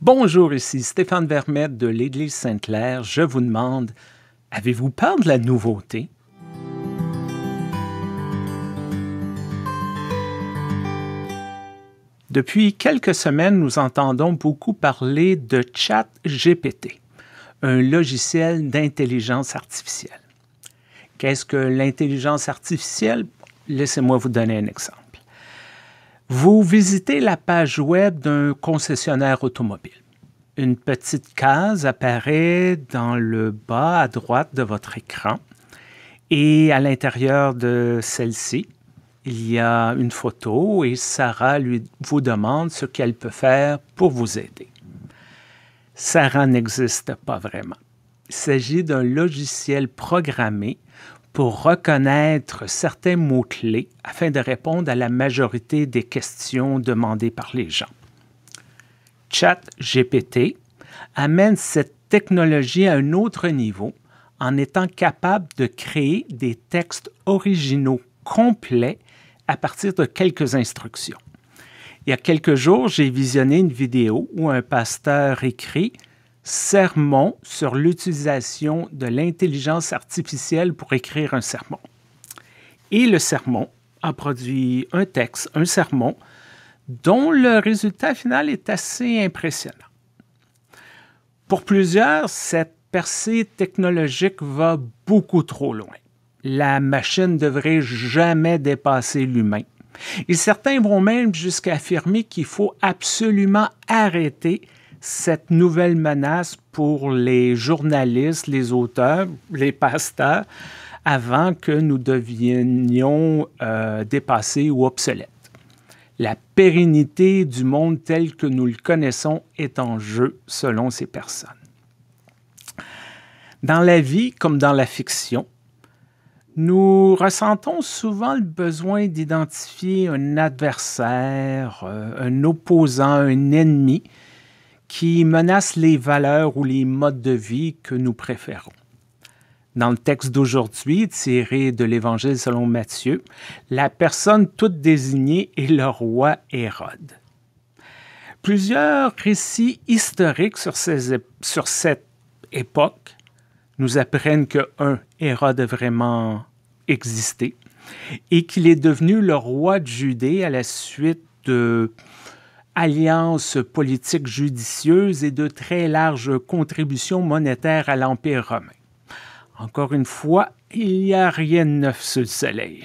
Bonjour, ici Stéphane Vermette de l'Église Sainte-Claire. Je vous demande, avez-vous peur de la nouveauté? Depuis quelques semaines, nous entendons beaucoup parler de ChatGPT, un logiciel d'intelligence artificielle. Qu'est-ce que l'intelligence artificielle? Laissez-moi vous donner un exemple. Vous visitez la page web d'un concessionnaire automobile. Une petite case apparaît dans le bas à droite de votre écran et à l'intérieur de celle-ci, il y a une photo et Sarah lui, vous demande ce qu'elle peut faire pour vous aider. Sarah n'existe pas vraiment. Il s'agit d'un logiciel programmé pour reconnaître certains mots-clés afin de répondre à la majorité des questions demandées par les gens. ChatGPT amène cette technologie à un autre niveau en étant capable de créer des textes originaux complets à partir de quelques instructions. Il y a quelques jours, j'ai visionné une vidéo où un pasteur écrit sermon sur l'utilisation de l'intelligence artificielle pour écrire un sermon. Et le sermon a produit un texte, un sermon, dont le résultat final est assez impressionnant. Pour plusieurs, cette percée technologique va beaucoup trop loin. La machine ne devrait jamais dépasser l'humain. Et certains vont même jusqu'à affirmer qu'il faut absolument arrêter cette nouvelle menace pour les journalistes, les auteurs, les pasteurs, avant que nous devenions euh, dépassés ou obsolètes. La pérennité du monde tel que nous le connaissons est en jeu, selon ces personnes. Dans la vie comme dans la fiction, nous ressentons souvent le besoin d'identifier un adversaire, euh, un opposant, un ennemi qui menacent les valeurs ou les modes de vie que nous préférons. Dans le texte d'aujourd'hui, tiré de l'Évangile selon Matthieu, la personne toute désignée est le roi Hérode. Plusieurs récits historiques sur, cette époque nous apprennent que, un, Hérode a vraiment existé et qu'il est devenu le roi de Judée à la suite de alliances politiques judicieuses et de très larges contributions monétaires à l'Empire romain. Encore une fois, il n'y a rien de neuf sous le soleil.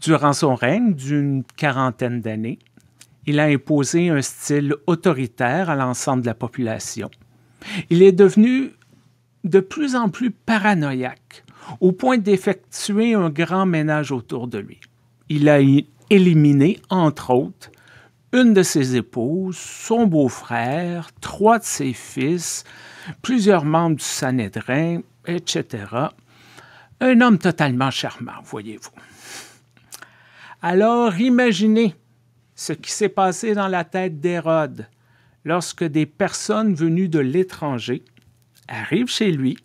Durant son règne d'une quarantaine d'années, il a imposé un style autoritaire à l'ensemble de la population. Il est devenu de plus en plus paranoïaque, au point d'effectuer un grand ménage autour de lui. Il a éliminé, entre autres, une de ses épouses, son beau-frère, trois de ses fils, plusieurs membres du Sanhédrin, etc. Un homme totalement charmant, voyez-vous. Alors imaginez ce qui s'est passé dans la tête d'Hérode lorsque des personnes venues de l'étranger arrivent chez lui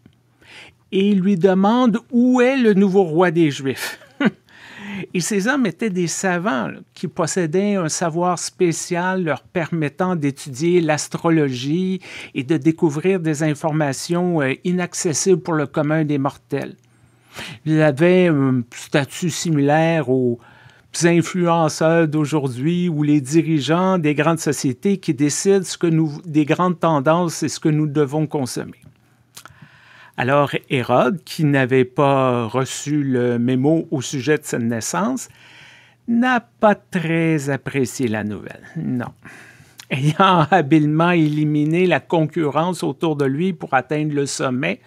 et lui demandent où est le nouveau roi des Juifs. Et ces hommes étaient des savants qui possédaient un savoir spécial leur permettant d'étudier l'astrologie et de découvrir des informations euh, inaccessibles pour le commun des mortels. Ils avaient un statut similaire aux influenceurs d'aujourd'hui ou les dirigeants des grandes sociétés qui décident ce que nous, des grandes tendances et ce que nous devons consommer. Alors Hérode, qui n'avait pas reçu le mémo au sujet de sa naissance, n'a pas très apprécié la nouvelle. Non. Ayant habilement éliminé la concurrence autour de lui pour atteindre le sommet,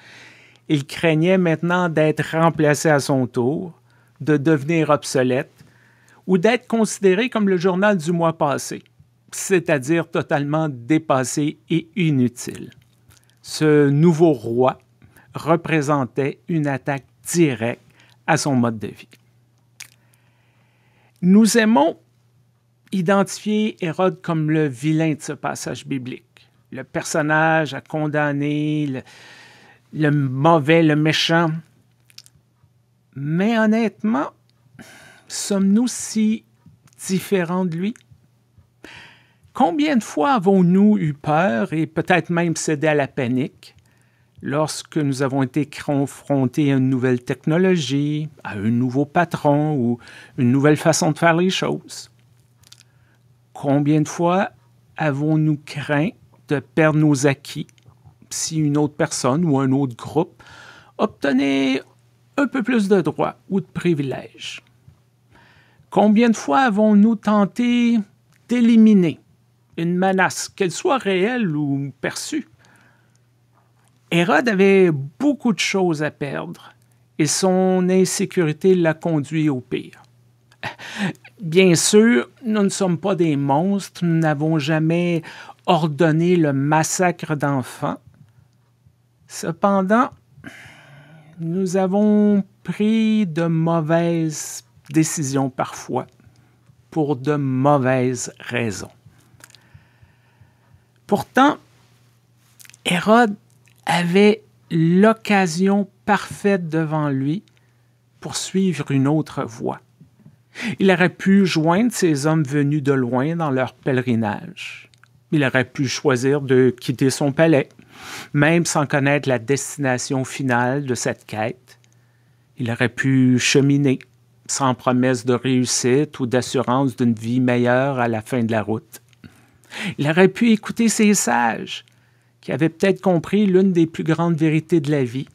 il craignait maintenant d'être remplacé à son tour, de devenir obsolète ou d'être considéré comme le journal du mois passé, c'est-à-dire totalement dépassé et inutile. Ce nouveau roi représentait une attaque directe à son mode de vie. Nous aimons identifier Hérode comme le vilain de ce passage biblique, le personnage à condamner, le, mauvais, le méchant. Mais honnêtement, sommes-nous si différents de lui? Combien de fois avons-nous eu peur et peut-être même cédé à la panique lorsque nous avons été confrontés à une nouvelle technologie, à un nouveau patron ou une nouvelle façon de faire les choses. Combien de fois avons-nous craint de perdre nos acquis si une autre personne ou un autre groupe obtenait un peu plus de droits ou de privilèges? Combien de fois avons-nous tenté d'éliminer une menace, qu'elle soit réelle ou perçue? Hérode avait beaucoup de choses à perdre et son insécurité l'a conduit au pire. Bien sûr, nous ne sommes pas des monstres, nous n'avons jamais ordonné le massacre d'enfants. Cependant, nous avons pris de mauvaises décisions parfois, pour de mauvaises raisons. Pourtant, Hérode avait l'occasion parfaite devant lui pour suivre une autre voie. Il aurait pu joindre ces hommes venus de loin dans leur pèlerinage. Il aurait pu choisir de quitter son palais, même sans connaître la destination finale de cette quête. Il aurait pu cheminer, sans promesse de réussite ou d'assurance d'une vie meilleure à la fin de la route. Il aurait pu écouter ses sages, qui avait peut-être compris l'une des plus grandes vérités de la vie.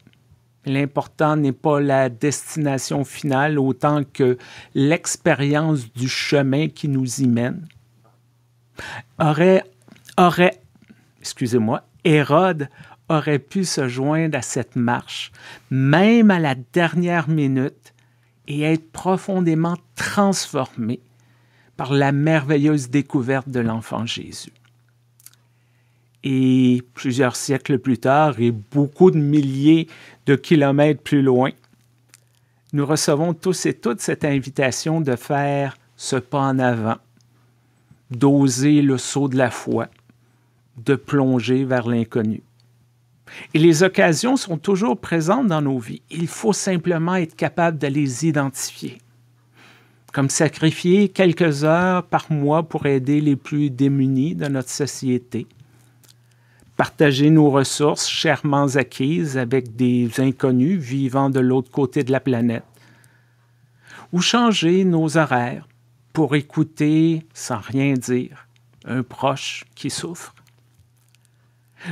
L'important n'est pas la destination finale autant que l'expérience du chemin qui nous y mène. Aurait, aurait, excusez-moi, Hérode aurait pu se joindre à cette marche, même à la dernière minute, et être profondément transformé par la merveilleuse découverte de l'enfant Jésus. Et plusieurs siècles plus tard, et beaucoup de milliers de kilomètres plus loin, nous recevons tous et toutes cette invitation de faire ce pas en avant, d'oser le saut de la foi, de plonger vers l'inconnu. Et les occasions sont toujours présentes dans nos vies. Il faut simplement être capable de les identifier. Comme sacrifier quelques heures par mois pour aider les plus démunis de notre société partager nos ressources chèrement acquises avec des inconnus vivant de l'autre côté de la planète, ou changer nos horaires pour écouter sans rien dire un proche qui souffre.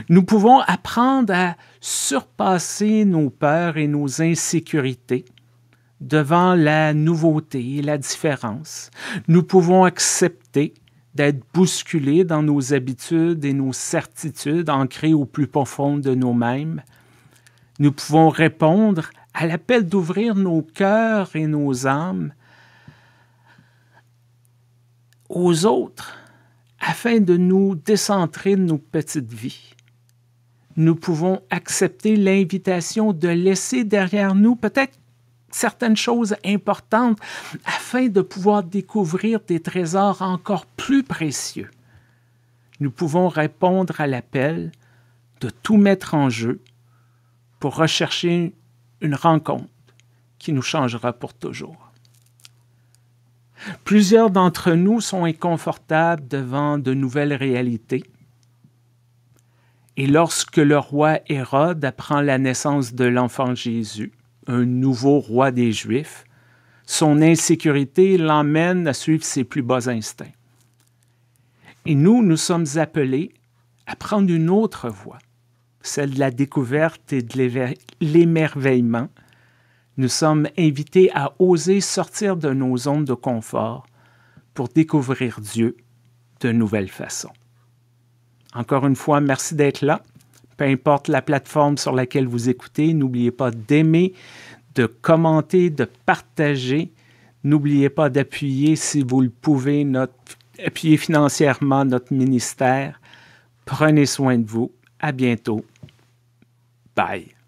Nous pouvons apprendre à surpasser nos peurs et nos insécurités devant la nouveauté et la différence. Nous pouvons accepter d'être bousculés dans nos habitudes et nos certitudes ancrées au plus profond de nous-mêmes. Nous pouvons répondre à l'appel d'ouvrir nos cœurs et nos âmes aux autres afin de nous décentrer de nos petites vies. Nous pouvons accepter l'invitation de laisser derrière nous peut-être certaines choses importantes afin de pouvoir découvrir des trésors encore plus précieux. Nous pouvons répondre à l'appel de tout mettre en jeu pour rechercher une rencontre qui nous changera pour toujours. Plusieurs d'entre nous sont inconfortables devant de nouvelles réalités. Et lorsque le roi Hérode apprend la naissance de l'enfant Jésus, un nouveau roi des Juifs, son insécurité l'emmène à suivre ses plus bas instincts. Et nous, nous sommes appelés à prendre une autre voie, celle de la découverte et de l'émerveillement. Nous sommes invités à oser sortir de nos zones de confort pour découvrir Dieu de nouvelles façons. Encore une fois, merci d'être là peu importe la plateforme sur laquelle vous écoutez. N'oubliez pas d'aimer, de commenter, de partager. N'oubliez pas d'appuyer, si vous le pouvez, appuyer financièrement notre ministère. Prenez soin de vous. À bientôt. Bye.